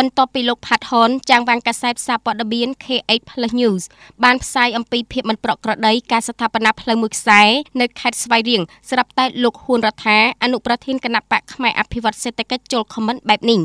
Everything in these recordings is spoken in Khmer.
បន្ទាប់ពីលោកផាត់ហុនចាងវាងកាសែតសារព័ត៌មាន KH+ News បានផ្សាយអំពីភាពមិនប្រក្រតីការស្ថាបនាផ្លូវមួយខ្សែនៅខេត្តស្វាយរៀងស្រាប់តែលោកហ៊ុនរដ្ឋាអនុប្រធានគណៈបកផ្នែកអភិវឌ្ឍសេដ្ឋកិច្ចចូលខមមិនបែបនេះ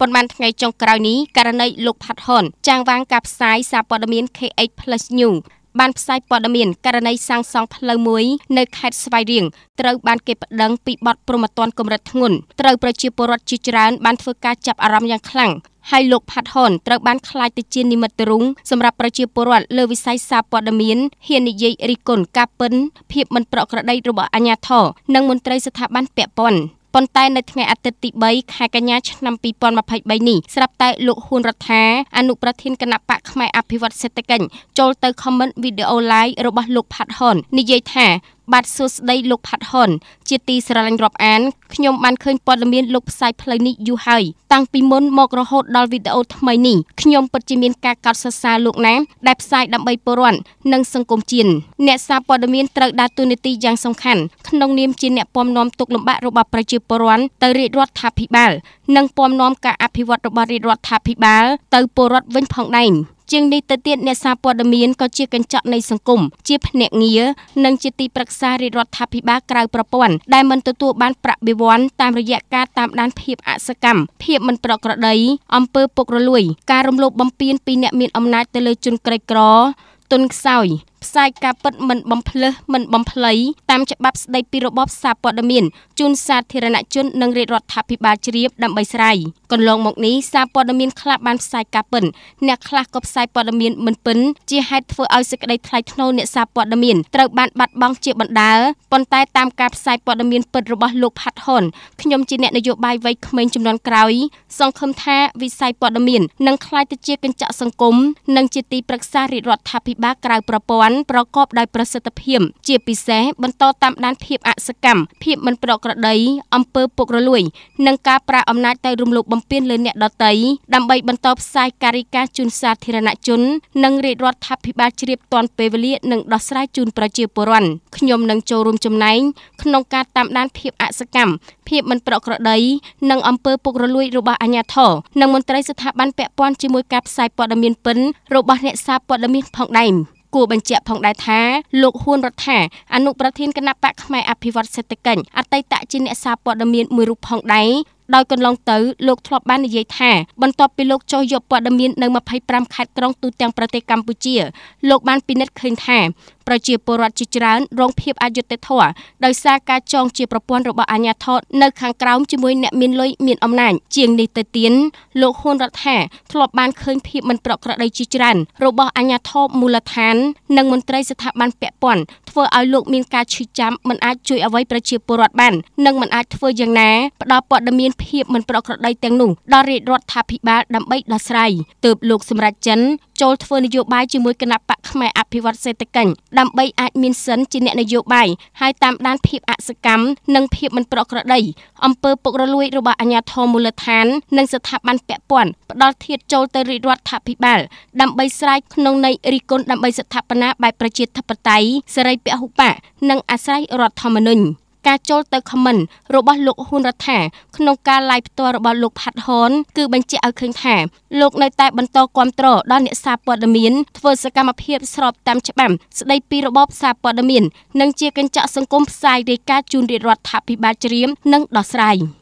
ប៉ុន្មានថ្ងៃចុងក្រោយនេះករណីលោកផាត់ហុនចាងវាងការផ្សាយសារព័ត៌មាន KH+ News បានផ្សាយព័ត៌មាន ករណីសាងសង់ផ្លូវមួយនៅខេត្តស្វាយរៀងត្រូវបានគេប្តឹងពីបទប្រមាទ័នកម្រិតធ្ងន់ត្រូវប្រជាពលរដ្ឋជាច្រើនបានធ្វើការចាប់អារម្មណ៍យ៉ាងខ្លាំងហើយលោកផាត់ហ៊ុនត្រូវបានខ្លាចទៅជានិមិត្តរូងសម្រាប់ប្រជាពលរដ្ឋលើវិស័យសារព័ត៌មានហ៊ាននិយាយរិះគន់ការពិន ភាពមិនប្រក្រតីរបស់អាជ្ញាធរនិងមន្ត្រីស្ថាប័នពាក់ព័ន្ធ។ប៉ុន្តែនៅថ្ងៃអាទិត្យទី3ខែកញ្ញាឆ្នាំ2023នេះស្រាប់តែលោកហ៊ុនរដ្ឋាអនុប្រធានគណៈបកផ្នែកអភិវឌ្ឍសេដ្ឋកិច្ចចូលទៅខមមិនវីដេអូ live របស់លោក ផាត់ហ៊ុននិយាយថាបាទសួស្តីលោកផាត់ហ៊ុនជាទីស្រឡាញ់រាប់អានខ្ញុំបានឃើញព័ត៌មានលោកផ្សាយផ្លូវនេះយូរហើយតាំងពីមុនមករហូតដល់វីដេអូថ្មីនេះខ្ញុំពិតជាមានការកោតសរសើរលោកណាស់ដែលផ្សាយដើម្បីពលរដ្ឋនិងសង្គមជាតិអ្នកសារព័ត៌មានត្រូវដើរតួនាទីយ៉ាងសំខាន់ក្នុងនាមជាអ្នកពំនាំទុកលំបាករបស់ប្រជាពលរដ្ឋទៅរាជរដ្ឋាភិបាលនិងពំនាំការអភិវឌ្ឍរបស់រាជរដ្ឋាភិបាល ទៅពលរដ្ឋវិញផងដែរជាងនេះទៅទៀតអ្នកសារព័ត៌មានក៏ជាកញ្ចក់នៃសង្គមជាភ្នាក់ងារនិងជាទីប្រឹក្សារាជរដ្ឋាភិបាលក្រៅប្រព័ន្ធដែលមិនទទួលបានប្រាក់បៀវ័នតាមរយៈការតាមដានភាពអសកម្មភាពមិនប្រក្រតីអំពើពុករលួយ ការរំលោភបំពានពីអ្នកមានអំណាចទៅលើជនក្រីក្រទុនខ្សោយផ្សាយការពិតមិនបំភ្លឺមិនបំភ្លៃតាមច្បាប់ស្តីពីរបបសារព័ត៌មានជូនសាធារណជននិងរាជរដ្ឋាភិបាលជ្រាបដើម្បីស្រាយកន្លងមកនេះសារព័ត៌មានខ្លះបានផ្សាយការពិតអ្នកខ្លះក៏ផ្សាយព័ត៌មានមិនពិនជាហេតុធ្វើឲ្យសេចក្តីថ្លៃថ្នូរអ្នកសារព័ត៌មានត្រូវបានបាត់បង់ជាបណ្ដាលប៉ុន្តែតាមការផ្សាយព័ត៌មានពិតរបស់លោកផាត់ហ៊ុនខ្ញុំជាអ្នក នយោបាយវ័យក្មេងចំនួនក្រោយ សង្ឃឹមថាវិស័យព័ត៌មាននឹងក្លាយទៅជាកញ្ចក់សង្គមនិងជាទីប្រឹក្សារាជរដ្ឋាភិបាលក្រៅប្រព័ន្ធបានប្រកបដោយប្រសិទ្ធភាពជាពិសេសបន្តតាមដានភាពអសកម្មភាពមិនប្រក្រតីអំពើពុករលួយនិងការប្រើអំណាចទៅរំលោភបំពានលើអ្នកដទៃដើម្បីបន្តផ្សាយការិកាជូនសាធារណជន និងរាជរដ្ឋាភិបាលជ្រាបទាន់ពេលវេលានិងដោះស្រាយជូនប្រជាពលរដ្ឋខ្ញុំនឹងចូលរួមចំណែងក្នុងការតាមដានភាពអសកម្មភាពមិនប្រក្រតីនិងអំពើពុករលួយរបស់អាជ្ញាធរនិងមន្ត្រីស្ថាប័នពាក់ព័ន្ធជាមួយការផ្សាយព័ត៌មានពិនរបស់អ្នកសារព័ត៌មានផងដែរគួរបញ្ជាក់ផងដែរថាលោកហ៊ុនរដ្ឋាអនុប្រធានគណៈបកផ្នែកអភិវឌ្ឍសេដ្ឋកិច្ចអតីតជាអ្នកសារព័ត៌មានមួយរូបផងដែរដោយកន្លងទៅលោកធ្លាប់បាននិយាយថាបន្ទាប់ពីលោកចុះយកព័ត៌មាននៅ25ខេត្តក្រុងទូទាំងប្រទេសកម្ពុជាលោកបានពិនិត្យឃើញថាប្រជាពលរដ្ឋជាច្រើន រងភាពអយុត្តិធម៌ដោយសារការចងជាប្រព័ន្ធរបស់អាជ្ញាធរនៅខាងក្រោមជាមួយអ្នកមានលុយមានអំណាចជាងនេះទៅទៀតលោកហ៊ុនរដ្ឋាធ្លាប់បានឃើញភាពមិនប្រក្រតីជាច្រើនរបស់អាជ្ញាធរមូលដ្ឋាននិងមន្ត្រីស្ថាប័នពាក់ព័ន្ធធ្វើឲ្យលោកមានការឈឺចាំមិនអាចជួយអ្វីប្រជាពលរដ្ឋបាននិងមិនអាចធ្វើយ៉ាងណាផ្ដល់ព័ត៌មានភាពមិនប្រក្រតីទាំងនោះដល់រាជរដ្ឋាភិបាលដើម្បីដោះស្រាយទើបលោកសម្រាប់ចិនចូលធ្វើនយោបាយជាមួយគណៈបកខ្មែរអភិវឌ្ឍសេដ្ឋកិច្ចដើម្បីអាចមានសិនជាអ្នកនយោបាយហើយតាមដានភាពអសកម្មនិងភាពមិនប្រក្រតីអំពើពុករលួយរបស់អាជ្ញាធរមូលដ្ឋាន និងស្ថាប័នពាក់ព័ន្ធផ្ដល់ធៀបចូលទៅរាជរដ្ឋាភិបាល ដើម្បីស្រ័យក្នុងន័យរិះគន់ដើម្បីស្ថាបនាបែបប្រជាធិបតេយ្យសេរីពហុបកនិងអាស្រ័យរដ្ឋធម្មនុញ្ញការចូលទៅខមមិនរបស់លោកហ៊ុនរដ្ឋាក្នុងការឡាយផ្ទាល់របស់លោកផាត់ហនគឺបញ្ជាក់ឲ្យឃើញថាលោកនៅតែបន្តគ្រប់គ្រងដល់អ្នកសារព័ត៌មានធ្វើសកម្មភាពស្របតាមច្បាប់ស្ដីពីរបបសារព័ត៌មាន និងជាកញ្ចក់សង្គមផ្សាយរាយការណ៍ជូនរាជរដ្ឋាភិបាលជ្រាមនិងដោះស្រាយ។